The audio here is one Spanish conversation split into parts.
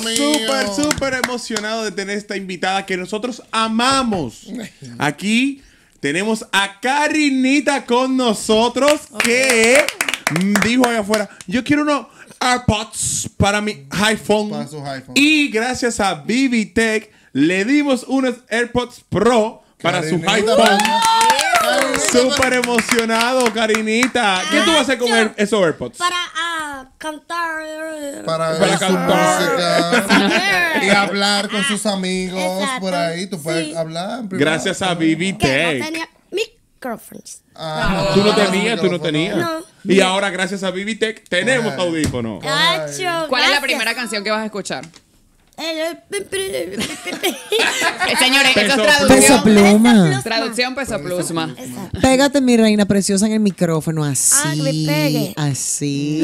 súper, súper emocionado de tener esta invitada que nosotros amamos. Aquí tenemos a Karinita con nosotros que dijo allá afuera, yo quiero unos AirPods para mi iPhone. Y gracias a Vivitech le dimos unos AirPods Pro para su iPhone. Súper emocionado, carinita. ¿Qué tú vas a hacer con esos AirPods? Para ah, cantar. Para, cantar. y hablar con sus ah, amigos por ahí. Tú puedes hablar. Gracias a Vivi Girlfriends. Ah, tú no tenías, tú no tenías. Y ahora, gracias a Vivitech, tenemos audífonos. ¿Cuál es la primera canción que vas a escuchar? Eh, señores, es traducción. pluma. Traducción peso pluma. Pégate, mi reina preciosa, en el micrófono. Así. Así.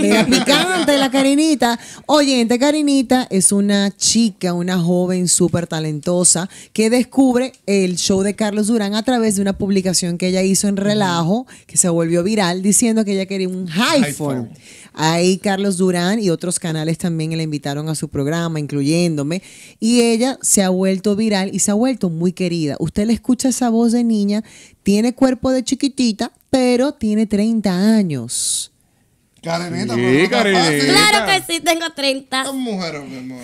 Mira, picante la carinita. Oyente, Karinita es una chica, una joven súper talentosa que descubre el show de Carlos Durán a través de una publicación que ella hizo en Relajo, que se volvió viral, diciendo que ella quería un iPhone. Ahí Carlos Durán y otros canales también la invitaron a su programa, incluso y ella se ha vuelto viral y se ha vuelto muy querida. Usted le escucha esa voz de niña, tiene cuerpo de chiquitita, pero tiene 30 años. Karenita, Claro que sí, tengo 30.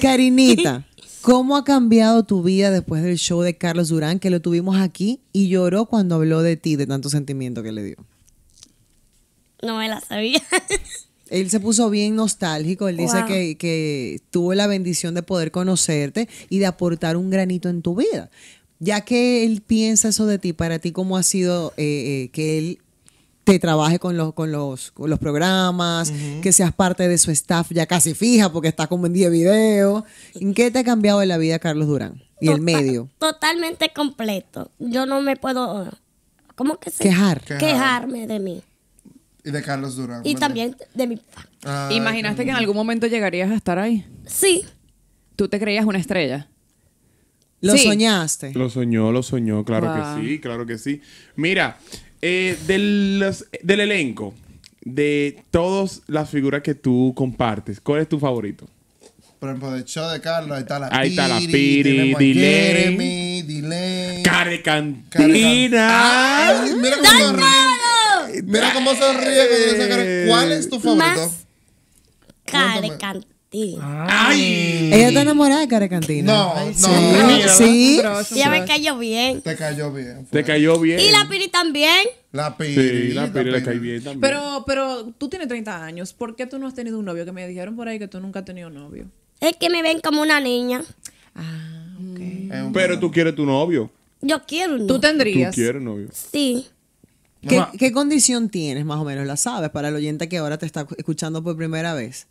¡Carinita! ¿cómo ha cambiado tu vida después del show de Carlos Durán, que lo tuvimos aquí y lloró cuando habló de ti, de tanto sentimiento que le dio? No me la sabía. Él se puso bien nostálgico. Él dice que, tuvo la bendición de poder conocerte y de aportar un granito en tu vida. Ya que él piensa eso de ti, para ti, ¿cómo ha sido eh, eh, que él te trabaje con los, con los, programas, que seas parte de su staff ya casi fija porque está como en 10 videos. ¿En qué te ha cambiado en la vida Carlos Durán y el medio? Totalmente completo. Yo no me puedo, ¿cómo que Quejar. Quejarme de mí. Y de Carlos Durán. Y también de mi papá. ¿Imaginaste que en algún momento llegarías a estar ahí? Sí. ¿Tú te creías una estrella? Lo soñaste. Lo soñó, lo soñó, claro que sí, claro que sí. Mira, eh, del elenco, de todas las figuras que tú compartes, ¿cuál es tu favorito? Por ejemplo, de show de Carlos, ahí está la Ahí está la Piri, Dile Mira cómo sonríe ríe eh. ¿Cuál es tu favorito? Carecant. Cantina Ay. Ella está enamorada de Carecantina. No, no, no, sí. sí. Ya me cayó bien. Te cayó bien. Te cayó bien. Y la Piri también. La Piri. Sí, la Piri le cae bien también. Pero, pero tú tienes 30 años. ¿Por qué tú no has tenido un novio? Que me dijeron por ahí que tú nunca has tenido novio. Es que me ven como una niña. Ah, ok. Pero tú quieres tu novio. Yo quiero ¿Tú tendrías? ¿Tú quieres novio? Sí. ¿Qué, condición tienes, más o menos? ¿La sabes para el oyente que ahora te está escuchando por primera vez?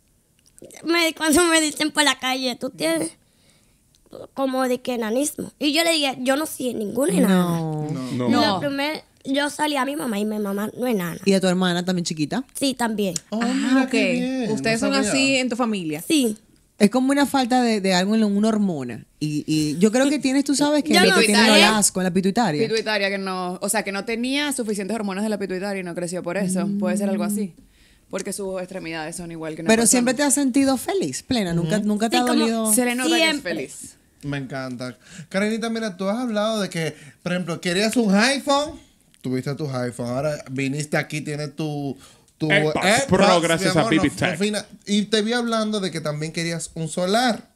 cuando me dicen por la calle, tú tienes como de que enanismo. Y yo le dije, yo no soy ninguna enana. No, no. no. no. yo salí a mi mamá y mi mamá no es enana. ¿Y a tu hermana también chiquita? Sí, también. Oh, ah, ok. ¿Ustedes son así en tu familia? Sí. Es como una falta de, algo en una hormona. Y, y, yo creo que tienes, tú sabes que, no, que asco, con la pituitaria. Pituitaria, que no, o sea, que no tenía suficientes hormonas de la pituitaria y no creció por eso. Puede ser algo así. Porque sus extremidades son igual que no Pero siempre te has sentido feliz, plena. Nunca, nunca te ha dolido. Se le nota feliz. Me encanta. Karenita, mira, tú has hablado de que, por ejemplo, querías un iPhone, tuviste tu iPhone. Ahora viniste aquí, tienes tu Pro, gracias a Y te vi hablando de que también querías un solar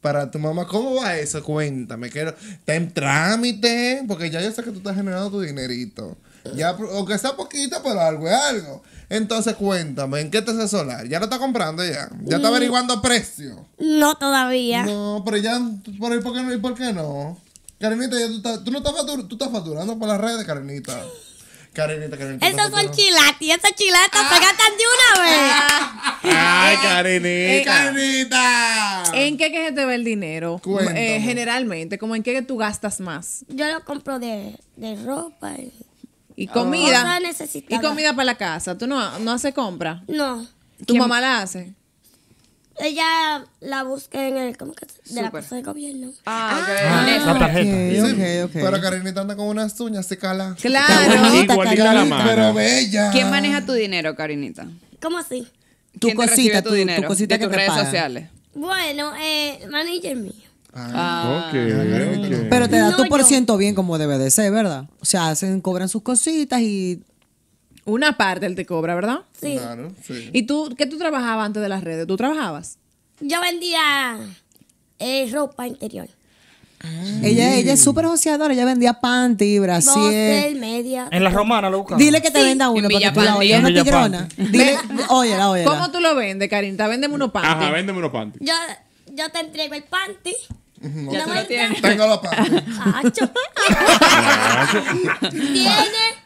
para tu mamá. ¿Cómo va eso? Cuéntame. Quiero, está en trámite, porque ya yo sé que tú estás generando tu dinerito. Ya, aunque sea poquito, pero algo es algo. Entonces, cuéntame, ¿en qué te hace solar? ¿Ya lo está comprando ya? ¿Ya está mm. averiguando precio? No, todavía. No, pero ya, ¿por, ¿por qué no? ¿Y por qué no? Karenita, ya tú, estás, tú no estás, facturando, por las redes, Karenita. Carinita, carinita. Esos son chilates. Y esas se ah. gastan de una vez. Ah. Ay, eh, Karinita. Eh, ¿En qué que se te ve el dinero? Eh, generalmente, como en qué que tú gastas más. Yo lo compro de, de ropa y, y comida. Y comida para la casa. ¿Tú no, no haces compra? No. ¿Tu mamá la hace? Ella la busqué en el. ¿Cómo que De la casa de gobierno. Ah, ah ok. Ah, tarjeta. Ok, ok, Pero Karinita anda con unas uñas, se cala. Claro. Igualita, la mano. Pero bella. ¿Quién maneja tu dinero, Karinita? ¿Cómo así? Tu ¿Quién tu, tu cosita de tus redes sociales. Bueno, eh, manager mío. Ah, Ah, ok. Pero te da tu por ciento bien como debe de ser, ¿verdad? O sea, hacen, cobran sus cositas y una parte él te cobra, ¿verdad? Sí. Claro, sí. ¿Y tú, qué tú trabajabas antes de las redes? ¿Tú trabajabas? Yo vendía eh, ropa interior. Ah. ella, ella es súper joseadora, ella vendía panty, brasier. media. En la romana lo buscaba. Dile que te venda uno para que tú la oyes, no oye, Dile, óyela, ¿Cómo tú lo vendes, Karinta? Véndeme unos panty. Ajá, véndeme unos panty. Yo, te entrego el panty. No, ya lo tienes. Tengo los panty. Tiene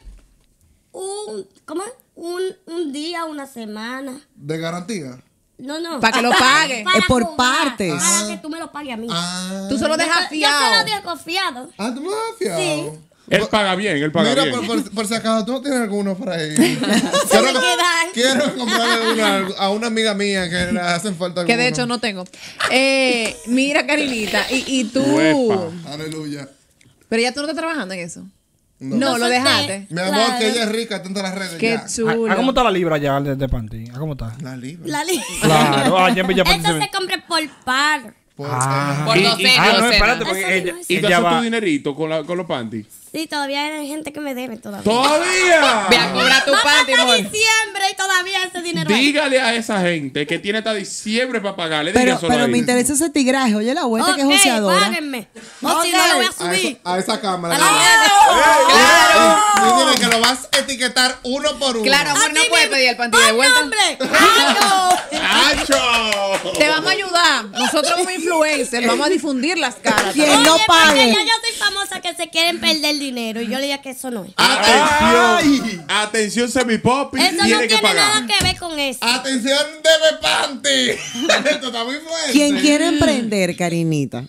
un, ¿cómo? Un, un día, una semana. ¿De garantía? No, no. Para que lo pague. es por partes. Para que tú me lo pagues a mí. Ah. Tú solo dejas fiado. Yo, yo lo dejo confiado. Ah, tú me lo has fiado. Sí. Él paga bien, él paga Mira, bien. Mira, por, por, por, si acaso tú no tienes alguno para ahí. quiero, comprarle una, a una amiga mía que le hacen falta algo Que de hecho no tengo. Eh, mira, Karinita, y, y tú. Aleluya. Pero ya tú no estás trabajando en eso. No, lo dejaste. Mi amor, que ella es rica, tanto las redes. Qué ya. chulo. ¿A, ah, cómo está la libra ya Desde de ¿A ¿Ah, cómo está? La libra. La libra. Claro. en ah, Villa Esto se compra por par. Por, ah. los y, ah, espérate, porque ¿Y tu dinerito con, los panties? Sí, todavía hay gente que me debe todavía. ¡Todavía! Voy a cobrar tu panty, en diciembre y todavía ese dinero. Dígale a esa gente que tiene hasta diciembre para pagarle. Pero, pero me interesa ese tigraje. Oye, la vuelta que es joseadora. páguenme. No, no, a esa, cámara. A la ¡Claro! que lo vas a etiquetar uno por uno. Claro, amor, no puedes pedir el panty de vuelta. ¡Hombre! ¡Claro! Te vamos a ayudar. Nosotros somos influencers vamos a difundir las caras. Quien no pague. Yo, yo soy famosa que se quieren perder dinero y yo le digo que eso no es. Atención. Ay. Atención, semipopi. Eso no tiene nada que ver con eso. Atención, Debe Panty. Esto está muy fuerte. Quien quiere emprender, Karinita.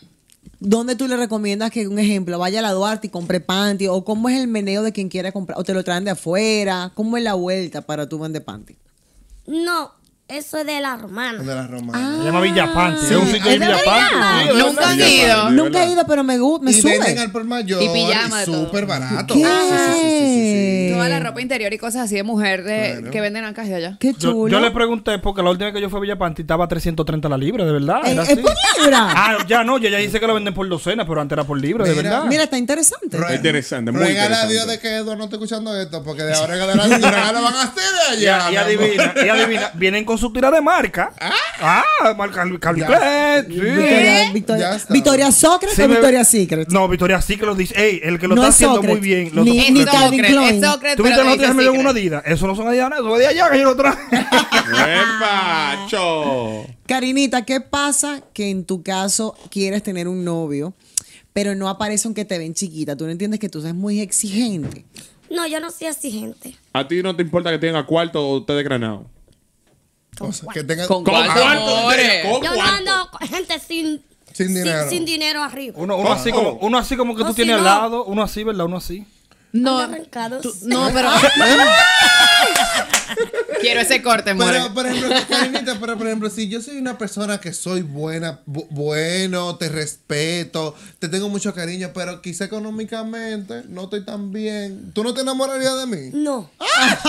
¿Dónde tú le recomiendas que, un ejemplo, vaya a la Duarte y compre panty? ¿O cómo es el meneo de quien quiera comprar? ¿O te lo traen de afuera? ¿Cómo es la vuelta para tu vender panty? No, eso es de la romana. De la romana. Ah. se llama Villapanti Es de Nunca he ido. Nunca he ido, pero me, gusta me y sube. Venden al por mayor. Y pijama. Súper barato. ¿Qué? Sí, Toda la ropa interior y cosas así de mujer que venden acá y allá. Qué chulo. Yo, le pregunté, porque la última vez que yo fui a Villapanti estaba 330 la libra, de verdad. Eh, por libra? Ah, ya no. Ya, ya dice que lo venden por docenas pero antes era por libra, de verdad. Mira, está interesante. interesante, muy Regala a Dios de que Eduardo no esté escuchando esto, porque de ahora en adelante lo van a hacer allá. Y adivina, y adivina. Vienen con su tira de marca. Ah, ah marca Victoria, Victoria, o Victoria Secret. No, Victoria Secret dice, el que lo está haciendo muy bien. Lo ni, ni Calvin Klein. Tuviste los días me una Adidas. Eso no son Adidas, eso es de allá que yo lo traje. macho! Karinita, ¿qué pasa que en tu caso quieres tener un novio, pero no aparece aunque te ven chiquita? Tú no entiendes que tú seas muy exigente. No, yo no soy exigente. ¿A ti no te importa que tenga cuarto o te de granado? que tengan con, con Yo no ando gente sin sin dinero. Sin, dinero arriba. Uno, así, como, uno así como que tú tienes al lado, uno así, ¿verdad? Uno así. No, no, pero. Quiero ese corte, pero, por ejemplo, si yo soy una persona que soy buena, bueno, te respeto, te tengo mucho cariño, pero quizá económicamente no estoy tan bien. ¿Tú no te enamorarías de mí? No. Ah.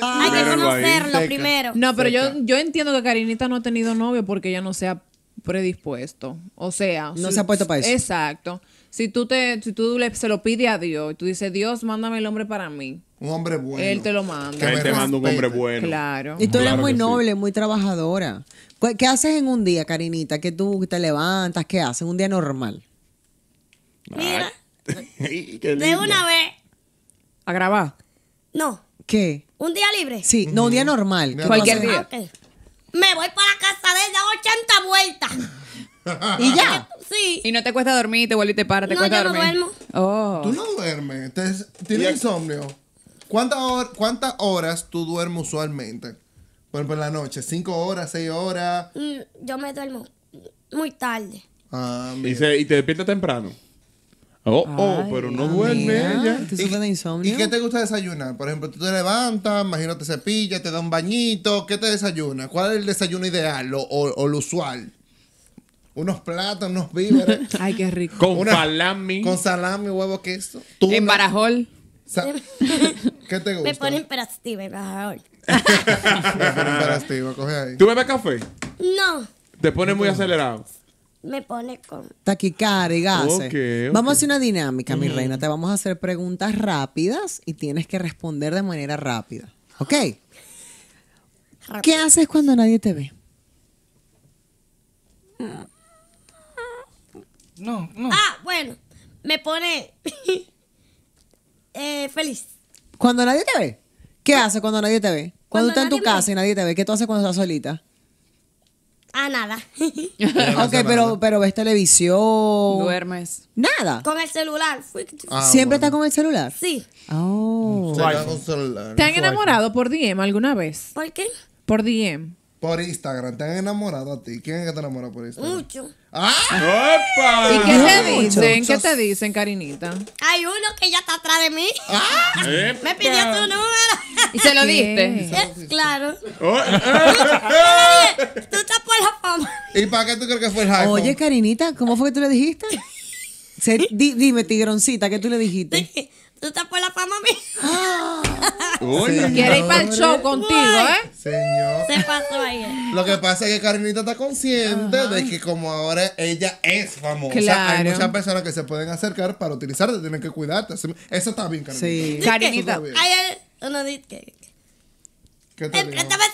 Hay que conocerlo primero. No, pero yo, yo entiendo que Karinita no ha tenido novio porque ella no se ha predispuesto. O sea, no se ha puesto para eso. Exacto. Si tú te, si tú le, se lo pides a Dios y tú dices, Dios, mándame el hombre para mí un hombre bueno. Él te lo manda. Él te manda un hombre bueno. Claro. Y tú eres muy noble, muy trabajadora. ¿Qué haces en un día, Karinita? ¿Qué tú te levantas? ¿Qué haces? Un día normal. Mira. de una vez. ¿A grabar? No. ¿Qué? ¿Un día libre? Sí, no, un día normal. Cualquier día. Me voy para la casa de ella 80 vueltas. ¿Y ya? Sí. ¿Y no te cuesta dormir? ¿Te vuelves y te paras? no, yo No, duermo. Oh. ¿Tú no duermes? ¿Tienes insomnio? ¿Cuántas horas tú duermes usualmente? Por ejemplo, en la noche, ¿cinco horas, seis horas? Mm, yo me duermo muy tarde. Ah, ¿Y, te despiertas temprano? Oh, oh, pero no duerme ella. ¿Y, insomnio? ¿Y qué te gusta desayunar? Por ejemplo, tú te levantas, Imagínate, te cepillas, te da un bañito. ¿Qué te desayunas? ¿Cuál es el desayuno ideal o, lo usual? unos plátanos, unos víveres. Ay, qué rico. Con salami. Con salami, huevo, queso. En Barajol. ¿Qué te gusta? Me pone imperativo, me Me pone imperativo, coge ahí. ¿Tú bebes café? No. ¿Te pone muy acelerado? me pone con taquicardia y gases. Vamos a hacer una dinámica, mi reina. Te vamos a hacer preguntas rápidas y tienes que responder de manera rápida. ¿Ok? ¿Qué haces cuando nadie te ve? Mm. No, no. Ah, bueno, me pone Eh, feliz. Cuando nadie te ve. ¿Qué haces cuando nadie te ve? Cuando, estás en tu casa y nadie te ve, ¿qué tú haces cuando estás solita? Ah, nada. ok, pero, pero ves televisión. Duermes. Nada. Con el celular. Ah, Siempre está con el celular. Sí. Oh. ¿Te han enamorado por DM alguna vez? ¿Por qué? Por DM. Por Instagram, ¿te han enamorado a ti? ¿Quién es que te enamora por Instagram? Mucho. ¿Y qué te dicen? ¿Qué te dicen, Karinita? Hay uno que ya está atrás de mí. Ah. Me pidió tu número. ¿Y se lo eh, diste? Claro. Oh. tú estás por la fama. ¿Y para qué tú crees que fue el iPhone? Oye, Karinita, ¿cómo fue que tú le dijiste? dime, tigroncita, ¿qué tú le dijiste? Tú estás por la fama mía. Quiere ir para el show contigo, ¿eh? Señor. Se pasó ayer. Lo que pasa es que Carinita está consciente de que como ahora ella es famosa, hay muchas personas que se pueden acercar para utilizarte, tienen que cuidarte. Eso está bien, Karinita. Sí. Karinita. Hay uno dice que... ¿Qué te eh, Préstame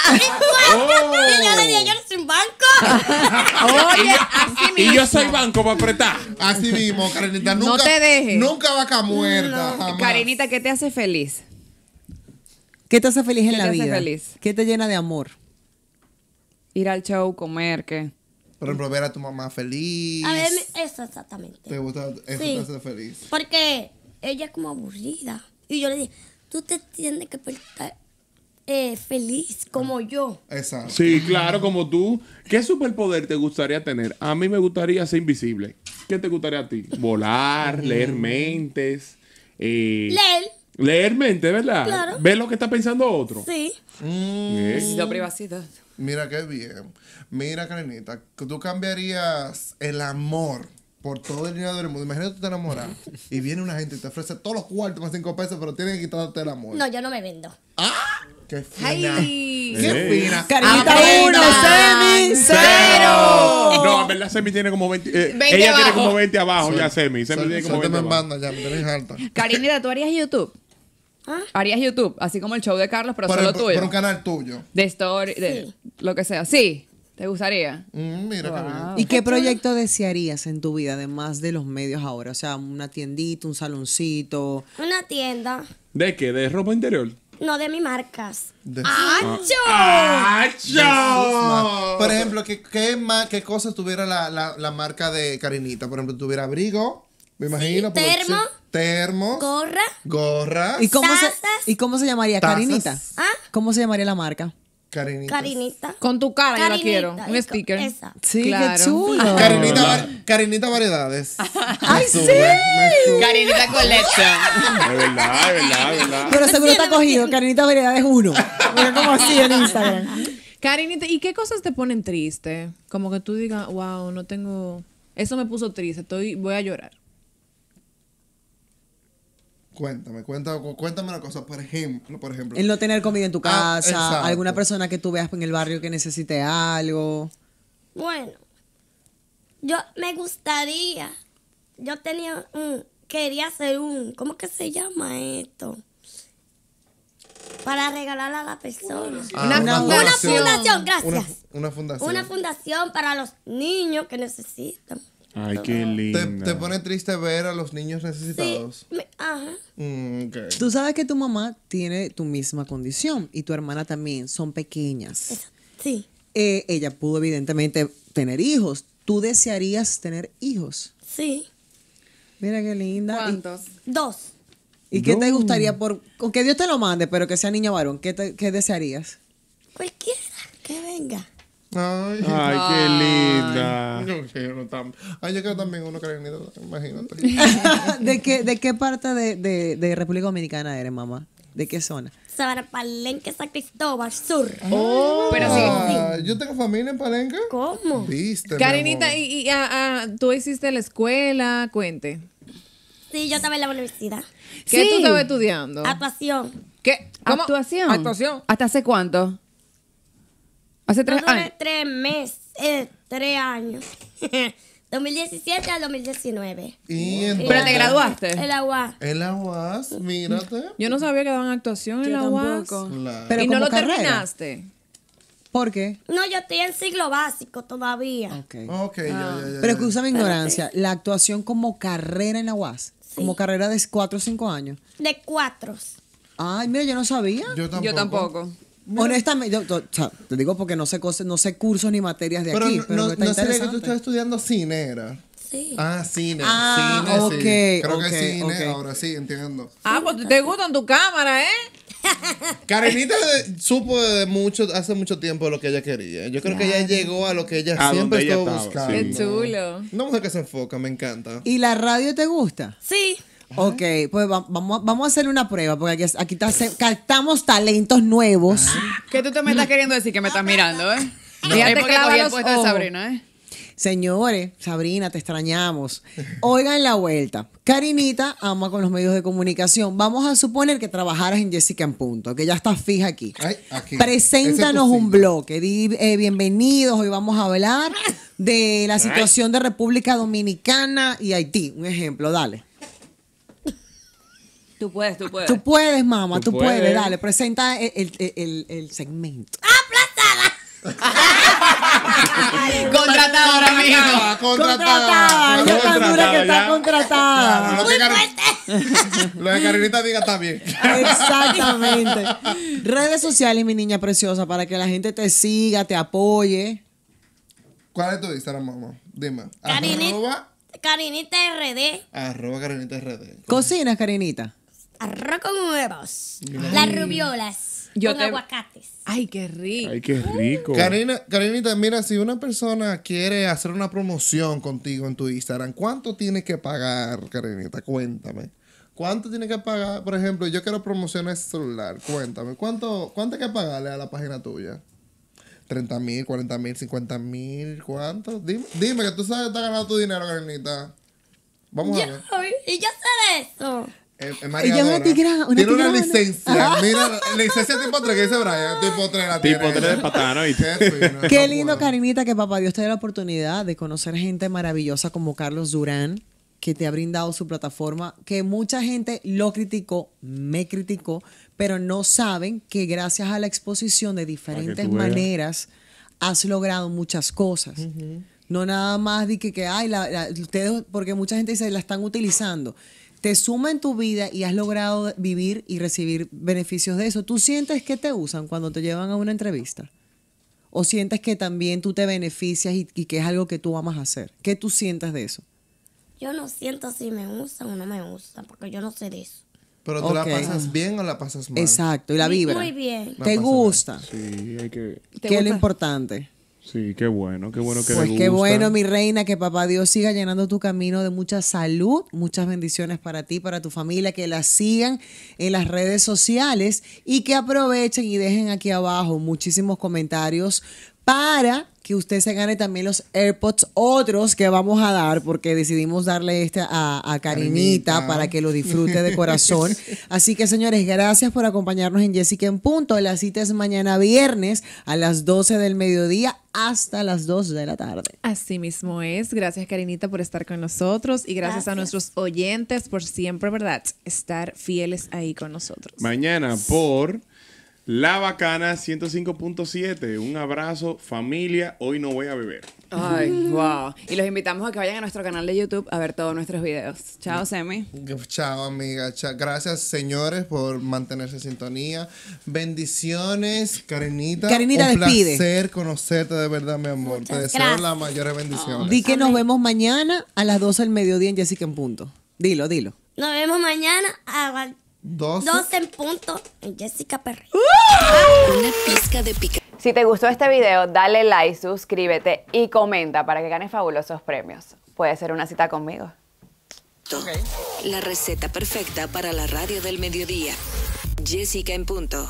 oh. yo le dije, yo no soy un banco. Oye, Y yo soy banco para apretar. Así mismo, Carinita Nunca, no te dejes. Nunca vaca muerta. Carinita Karenita, ¿qué te hace feliz? ¿Qué te hace feliz en la te vida? ¿Qué te llena de amor? Ir al show, comer, ¿qué? Por ejemplo, ver a tu mamá feliz. A ver, eso exactamente. ¿Te gusta? Eso te hace feliz. Porque ella es como aburrida. Y yo le dije, tú te tienes que eh, feliz como ah, yo. Exacto. Sí, claro, como tú. ¿Qué superpoder te gustaría tener? A mí me gustaría ser invisible. ¿Qué te gustaría a ti? Volar, leer mentes. Eh, leer. Leer mente, ¿verdad? Claro. Ver lo que está pensando otro. Sí. Mm. Eh. privacidad. Mira qué bien. Mira, Karenita, tú cambiarías el amor por todo el dinero del mundo. Imagínate tú te enamoras y viene una gente y te ofrece todos los cuartos con cinco pesos, pero tiene que quitarte el amor. No, yo no me vendo. ¡Ah! Qué fina. Qué fina. Carita 1, Semi, 0. No, en verdad Semi tiene como 20. Eh, ella tiene como 20 abajo ya Semi. Semi tiene como 20. Me manda ya, me tenés alta. Karina, ¿tú harías YouTube? ¿Ah? Harías YouTube, así como el show de Carlos, pero, solo tuyo. ¿Por un canal tuyo. De story, de lo que sea. Sí. ¿Te gustaría? Mm, mira ¿Y qué proyecto desearías en tu vida, además de los medios ahora? O sea, una tiendita, un saloncito. Una tienda. ¿De qué? ¿De ropa interior? No de mi marcas. ¡Acho! Ah. ¡Acho! Por ejemplo, ¿qué, qué, qué cosas tuviera la, marca de Karinita? Por ejemplo, tuviera abrigo, me imagino. Termo. termo. Gorra. Gorra. ¿Y cómo, se, ¿Y cómo se llamaría? Karinita? Carinita. ¿Ah? ¿Cómo se llamaría la marca? Karinita. Carinita. Con tu cara yo la quiero. Un sticker. Esa. Sí, claro. qué chulo. Carinita, ah. Variedades. ¡Ay, sí! Carinita Collection. Es verdad, es verdad, es verdad. Pero seguro está cogido. Carinita Variedades 1. Mira como así en Instagram. Carinita, ¿y qué cosas te ponen triste? Como que tú digas, wow, no tengo... Eso me puso triste, estoy, voy a llorar. Cuéntame, cuéntame, cuéntame una cosa, por ejemplo, por ejemplo. El no tener comida en tu ah, casa, alguna persona que tú veas en el barrio que necesite algo. Bueno, yo me gustaría, yo tenía un, quería hacer un, ¿cómo que se llama esto? Para regalar a la persona. Ah, una, fundación. gracias. una fundación. Una fundación para los niños que necesitan. Ay, qué linda. Te, pone triste ver a los niños necesitados. ajá. Mm, Tú sabes que tu mamá tiene tu misma condición y tu hermana también. Son pequeñas. Sí. Eh, ella pudo evidentemente tener hijos. ¿Tú desearías tener hijos? Sí. Mira qué linda. ¿Cuántos? Dos. ¿Y qué te gustaría por, que Dios te lo mande, pero que sea niño varón, ¿qué, qué desearías? Cualquiera que venga. Ay, qué linda. Ay, yo quiero también uno cremito, imagínate. ¿De, qué, ¿De qué parte de, de, República Dominicana eres, mamá? ¿De qué zona? Sabana Palenque, San Cristóbal, Sur. Oh, pero sí, Yo tengo familia en Palenque. ¿Cómo? Viste. Karinita, y, y tú hiciste la escuela, cuente. Sí, yo estaba en la universidad. ¿Qué tú estabas estudiando? Actuación. ¿Qué? Actuación. Actuación. ¿Hasta hace cuánto? Hace tres años. tres meses, eh, tres años. 2017 al 2019. ¿Pero te graduaste? el la el aguas mírate. Yo no sabía que daban actuación en la UAS. Pero y no lo terminaste. ¿Por qué? No, yo estoy en siglo básico todavía. Ok. okay ya, ya, ah. ya, Pero excusa mi ignorancia. La actuación como carrera en la UAS. Como carrera de cuatro o cinco años. De cuatro Ay, mira, yo no sabía. Yo tampoco. Yo tampoco. Honestamente, yo, te digo porque no sé cosas, no sé cursos ni materias de aquí, pero no, sé que tú estás estudiando cine, era. Sí. Ah, cine. Ah, cine, sí. Creo que cine, ahora sí, entiendo. Ah, pues te gustan tu cámara, ¿eh? Karenita supo de mucho, hace mucho tiempo lo que ella quería. Yo creo que ella llegó a lo que ella siempre estuvo buscando. Qué chulo. No sé qué se enfoca, me encanta. ¿Y la radio te gusta? Sí. Ok, pues vamos, a- vamos a hacer una prueba, porque aquí, aquí captamos talentos nuevos. Ah. ¿Qué tú te estás queriendo decir que me estás mirando, ¿eh? de Sabrina, ¿eh? Señores, Sabrina, te extrañamos. Oigan la vuelta. Karinita ama con los medios de comunicación. Vamos a suponer que trabajaras en Jessica en Punto, que ya estás fija aquí. Preséntanos un bloque. Eh, bienvenidos. Hoy vamos a hablar de la situación de República Dominicana y Haití. Un ejemplo, dale. Tú puedes, tú puedes. Tú puedes, mamá, tú, puedes. Dale, presenta el, el, el, segmento. ¡Aplastada! contratada ahora mismo. Contratada. contratada. dura que está contratada. Muy fuerte. Lo de Carinita diga está bien. Exactamente. Redes sociales, mi niña preciosa, para que la gente te siga, te apoye. ¿Cuál es tu Instagram, mamá? Dime. carinita carinita RD. Arroba carinita RD. ¿Cocinas, carinita arroz con huevos, mm. las rubiolas, con aguacates. Ay, qué rico. Ay, qué rico. Karina, Karinita, mira, si una persona quiere hacer una promoción contigo en tu Instagram, ¿cuánto tiene que pagar, Karinita? Cuéntame. ¿Cuánto tiene que pagar? Por ejemplo, yo quiero promocionar este celular. Cuéntame, ¿cuánto, cuánto hay que pagarle a la página tuya? 30 mil, 40 mil, 50 mil, ¿cuánto? Dime, que tú sabes que estás ganando tu dinero, Karinita. Vamos a ver. Y yo sé de eso es, Tiene una licencia. Ah. Mira, licencia tipo 3 que dice Brian. Tipo 3 la Tipo 3 de patano, Qué lindo, Karinita, que papá Dios te la oportunidad de conocer gente maravillosa como Carlos Durán que te ha brindado su plataforma, que mucha gente lo criticó, me criticó, pero no saben que gracias a la exposición de diferentes maneras has logrado muchas cosas. No nada más de que, que ay, la, ustedes, porque mucha gente dice, la están utilizando te suma en tu vida y has logrado vivir y recibir beneficios de eso. ¿Tú sientes que te usan cuando te llevan a una entrevista? ¿O sientes que también tú te beneficias y, que es algo que tú a hacer? ¿Qué tú sientes de eso? Yo no siento si me usan o no me usan, porque yo no sé de eso. ¿Pero tú la pasas bien o la pasas mal? Exacto, y la vibra. Muy bien. ¿Te gusta? Sí, hay que... ¿Qué es lo importante? Sí, qué bueno, qué bueno que Pues qué bueno, mi reina, que papá Dios siga llenando tu camino de mucha salud, muchas bendiciones para ti, para tu familia, que la sigan en las redes sociales y que aprovechen y dejen aquí abajo muchísimos comentarios para que usted se gane también los AirPods otros que vamos a dar, porque decidimos darle este a, Karinita, para que lo disfrute de corazón. Así que, señores, gracias por acompañarnos en Jessica en Punto. La cita es mañana viernes a las 12 del mediodía hasta las 2 de la tarde. Así mismo es. Gracias, Karinita, por estar con nosotros y gracias, a nuestros oyentes por siempre, ¿verdad? Estar fieles ahí con nosotros. Mañana por la Bacana 105.7. Un abrazo, familia. Hoy no voy a beber. Ay, wow. Y los invitamos a que vayan a nuestro canal de YouTube a ver todos nuestros videos. Chao, Semi. Chao, amiga. Gracias, señores, por mantenerse en sintonía. Bendiciones, Karenita. Karenita, Un placer conocerte, de verdad, mi amor. Te deseo las mayores bendiciones. Di que nos vemos mañana a las 12 del mediodía en Jessica en Punto. Dilo, dilo. Nos vemos mañana. Aguanta. Dos. en punto. Jessica Perry. ¡Uh! Una pizca de pica. Si te gustó este video, dale like, suscríbete y comenta para que ganes fabulosos premios. Puede ser una cita conmigo. La receta perfecta para la radio del mediodía. Jessica en punto.